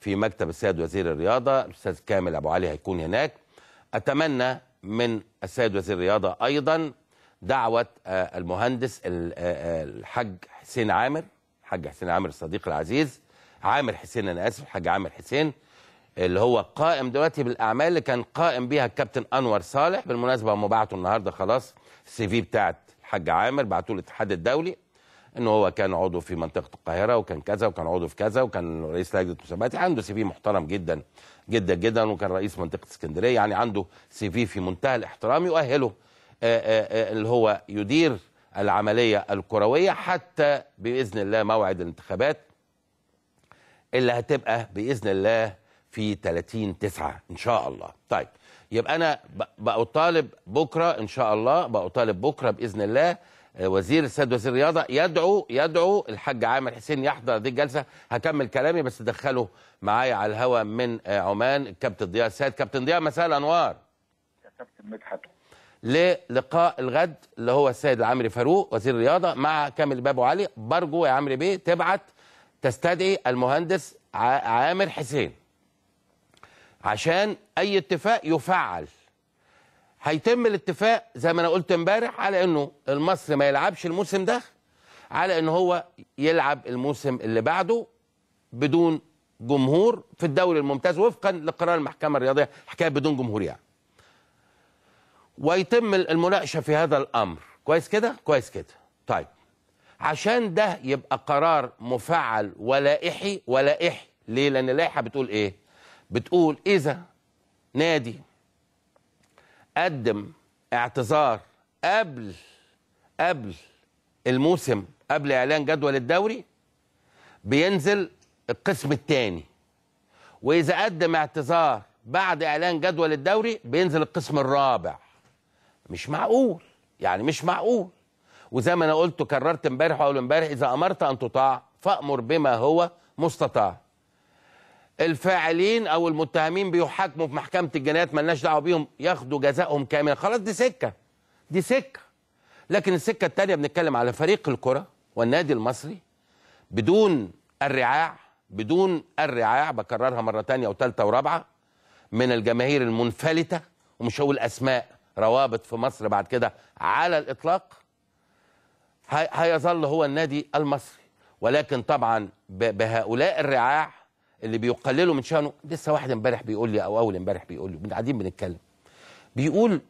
في مكتب السيد وزير الرياضة الأستاذ كامل أبو علي هيكون هناك أتمنى من السيد وزير الرياضة أيضا دعوة آه، المهندس آه، آه، الحاج حسين عامر الحاج حسين عامر الصديق العزيز عامر حسين أنا آسف الحاج عامر حسين اللي هو قائم دلوقتي بالأعمال اللي كان قائم بيها الكابتن أنور صالح بالمناسبة هم بعتوا النهاردة خلاص السي في بتاعت الحاج عامر بعتوه الاتحاد الدولي انه هو كان عضو في منطقه القاهره وكان كذا وكان عضو في كذا وكان رئيس لجنه المسابقات يعني عنده سي في محترم جدا جدا جدا وكان رئيس منطقه اسكندريه يعني عنده سي في في منتهى الاحترام يؤهله آه، آه، آه، اللي هو يدير العمليه الكرويه حتى باذن الله موعد الانتخابات اللي هتبقى باذن الله في 30 9 ان شاء الله طيب يبقى انا بطالب بكره ان شاء الله بطالب بكره باذن الله وزير السيد وزير الرياضه يدعو يدعو الحاج عامر حسين يحضر هذه الجلسه هكمل كلامي بس دخله معايا على الهواء من عمان الكابتن ضياء السيد كابتن ضياء مساء الانوار يا كابتن مدحت للقاء الغد اللي هو السيد العامري فاروق وزير الرياضه مع كامل بابو علي برجو يا عامري بيه تبعت تستدعي المهندس عامر حسين عشان اي اتفاق يفعل هيتم الاتفاق زي ما انا قلت امبارح على انه المصري ما يلعبش الموسم ده على ان هو يلعب الموسم اللي بعده بدون جمهور في الدوري الممتاز وفقا لقرار المحكمه الرياضيه حكايه بدون جمهور يعني. ويتم المناقشه في هذا الامر، كويس كده؟ كويس كده. طيب عشان ده يبقى قرار مفعل ولائحي ولائحي ليه؟ لان اللائحه بتقول ايه؟ بتقول اذا نادي قدم اعتذار قبل قبل الموسم قبل اعلان جدول الدوري بينزل القسم الثاني واذا قدم اعتذار بعد اعلان جدول الدوري بينزل القسم الرابع مش معقول يعني مش معقول وزي ما انا قلت كررت امبارح واول امبارح اذا امرت ان تطاع فامر بما هو مستطاع الفاعلين او المتهمين بيحاكموا في محكمه الجنايات مالناش دعوه بيهم ياخدوا جزائهم كاملا خلاص دي سكه دي سكه لكن السكه الثانيه بنتكلم على فريق الكره والنادي المصري بدون الرعاع بدون الرعاع بكررها مره ثانيه وثالثه ورابعه من الجماهير المنفلته ومش هقول اسماء روابط في مصر بعد كده على الاطلاق هيظل هو النادي المصري ولكن طبعا بهؤلاء الرعاع اللي بيقللوا من شأنه لسه واحد امبارح بيقول لي او اول امبارح بيقول لي قاعدين بنتكلم بيقول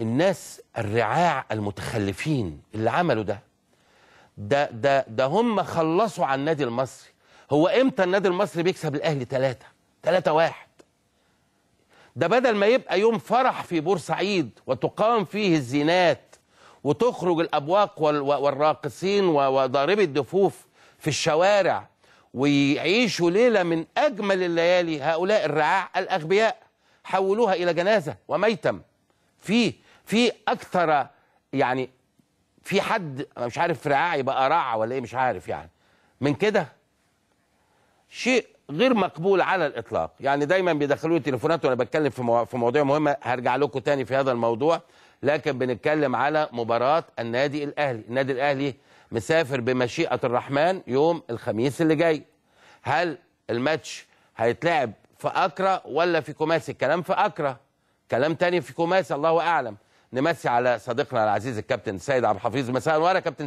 الناس الرعاع المتخلفين اللي عملوا ده ده ده ده هم خلصوا على النادي المصري هو امتى النادي المصري بيكسب الاهلي ثلاثة ثلاثة واحد ده بدل ما يبقى يوم فرح في بورسعيد وتقام فيه الزينات وتخرج الابواق والراقصين وضاربي الدفوف في الشوارع ويعيشوا ليلة من أجمل الليالي هؤلاء الرعاع الأغبياء حولوها إلى جنازة وميتم في في أكثر يعني في حد أنا مش عارف رعاع يبقى رعع ولا إيه مش عارف يعني من كده شيء غير مقبول على الإطلاق يعني دايما بيدخلوا لي تليفونات وأنا بتكلم في, مو... في مواضيع مهمة هرجع لكم تاني في هذا الموضوع لكن بنتكلم على مباراة النادي الأهلي النادي الأهلي مسافر بمشيئه الرحمن يوم الخميس اللي جاي هل الماتش هيتلعب في اكرا ولا في كوماسي الكلام في اكرا كلام تاني في كوماسي الله اعلم نمسي على صديقنا العزيز الكابتن سيد عبد الحفيظ مساء الورا كابتن